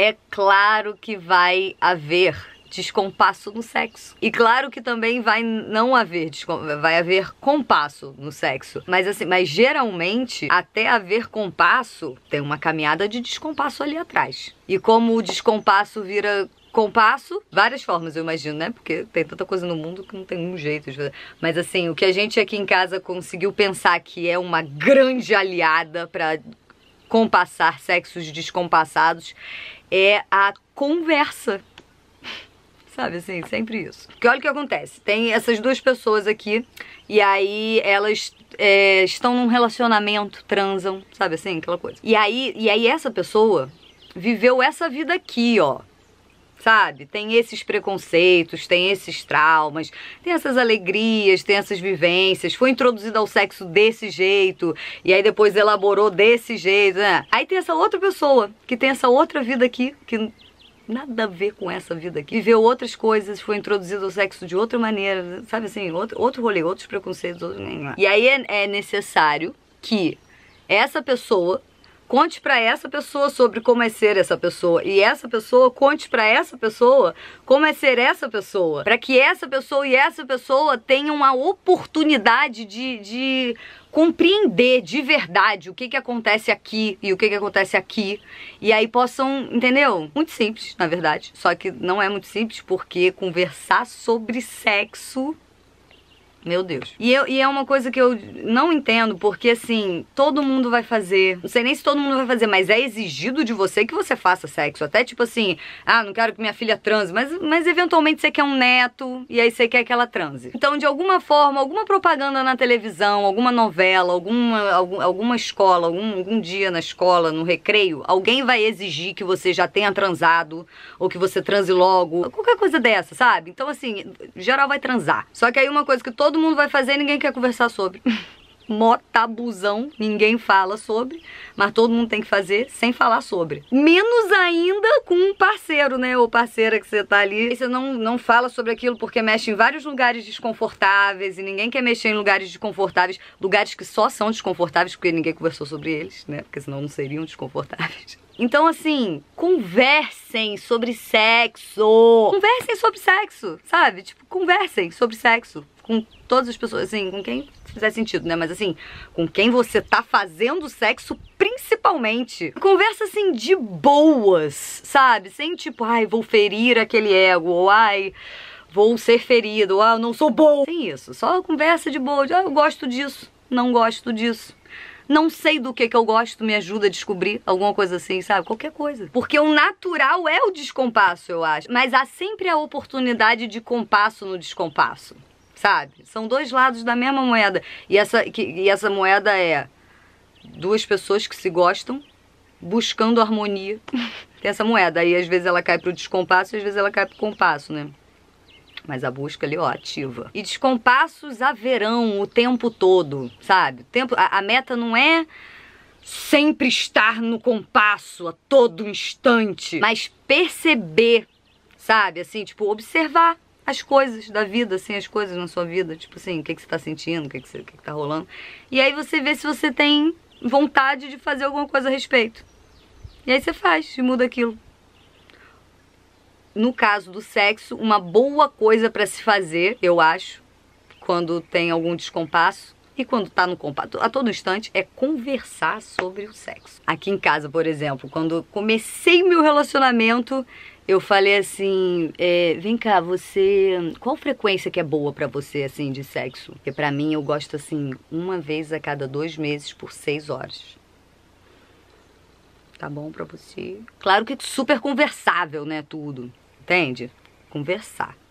é claro que vai haver descompasso no sexo. E claro que também vai não haver vai haver compasso no sexo. Mas assim, mas geralmente até haver compasso tem uma caminhada de descompasso ali atrás. E como o descompasso vira compasso, várias formas, eu imagino, né? Porque tem tanta coisa no mundo que não tem um jeito de fazer. Mas assim, o que a gente aqui em casa conseguiu pensar que é uma grande aliada para compassar, sexos descompassados, é a conversa. Sabe assim, sempre isso. Porque olha o que acontece: tem essas duas pessoas aqui, e aí elas é, estão num relacionamento, transam, sabe assim, aquela coisa. E aí, e aí essa pessoa viveu essa vida aqui, ó sabe? Tem esses preconceitos, tem esses traumas, tem essas alegrias, tem essas vivências. Foi introduzida ao sexo desse jeito e aí depois elaborou desse jeito, né? Aí tem essa outra pessoa que tem essa outra vida aqui que nada a ver com essa vida aqui. Viveu outras coisas, foi introduzido ao sexo de outra maneira, sabe assim? Outro, outro rolê, outros preconceitos. Outro... E aí é, é necessário que essa pessoa Conte para essa pessoa sobre como é ser essa pessoa e essa pessoa conte para essa pessoa como é ser essa pessoa, para que essa pessoa e essa pessoa tenham a oportunidade de, de compreender de verdade o que, que acontece aqui e o que, que acontece aqui. E aí possam, entendeu? Muito simples, na verdade. Só que não é muito simples, porque conversar sobre sexo meu Deus. E, eu, e é uma coisa que eu não entendo, porque assim, todo mundo vai fazer. Não sei nem se todo mundo vai fazer, mas é exigido de você que você faça sexo. Até tipo assim, ah, não quero que minha filha transe, mas, mas eventualmente você quer um neto e aí você quer que ela transe. Então, de alguma forma, alguma propaganda na televisão, alguma novela, alguma, algum, alguma escola, algum, algum dia na escola, no recreio, alguém vai exigir que você já tenha transado ou que você transe logo, qualquer coisa dessa, sabe? Então, assim, geral vai transar. Só que aí uma coisa que todo todo mundo vai fazer e ninguém quer conversar sobre. Mó tabuzão, ninguém fala sobre, mas todo mundo tem que fazer sem falar sobre. Menos ainda com um parceiro, né? Ou parceira que você tá ali. E você não, não fala sobre aquilo porque mexe em vários lugares desconfortáveis e ninguém quer mexer em lugares desconfortáveis, lugares que só são desconfortáveis porque ninguém conversou sobre eles, né? Porque senão não seriam desconfortáveis. Então, assim, conversem sobre sexo. Conversem sobre sexo, sabe? Tipo, conversem sobre sexo com todas as pessoas, assim, com quem fizer sentido, né? Mas assim, com quem você tá fazendo sexo principalmente. Conversa assim de boas, sabe? Sem tipo, ai, vou ferir aquele ego, ou ai, vou ser ferido, ou ah, eu não sou bom. Sem isso, só conversa de boa, de, ah, eu gosto disso, não gosto disso. Não sei do que que eu gosto, me ajuda a descobrir alguma coisa assim, sabe? Qualquer coisa. Porque o natural é o descompasso, eu acho. Mas há sempre a oportunidade de compasso no descompasso sabe? São dois lados da mesma moeda. E essa, que, e essa moeda é duas pessoas que se gostam buscando harmonia. Tem essa moeda. Aí às vezes ela cai pro descompasso e às vezes ela cai pro compasso, né? Mas a busca ali, ó, ativa. E descompassos haverão o tempo todo, sabe? tempo, a, a meta não é sempre estar no compasso a todo instante, mas perceber, sabe? Assim, tipo, observar as coisas da vida, assim, as coisas na sua vida, tipo assim, o que, que você tá sentindo, o que, que, você, o que, que tá rolando. E aí você vê se você tem vontade de fazer alguma coisa a respeito. E aí você faz e muda aquilo. No caso do sexo, uma boa coisa para se fazer, eu acho, quando tem algum descompasso, e quando tá no compasso, a todo instante, é conversar sobre o sexo. Aqui em casa, por exemplo, quando comecei meu relacionamento, eu falei assim, é, vem cá, você, qual frequência que é boa para você assim de sexo? Porque para mim eu gosto assim uma vez a cada dois meses por seis horas. Tá bom para você? Claro que é super conversável, né? Tudo, entende? Conversar.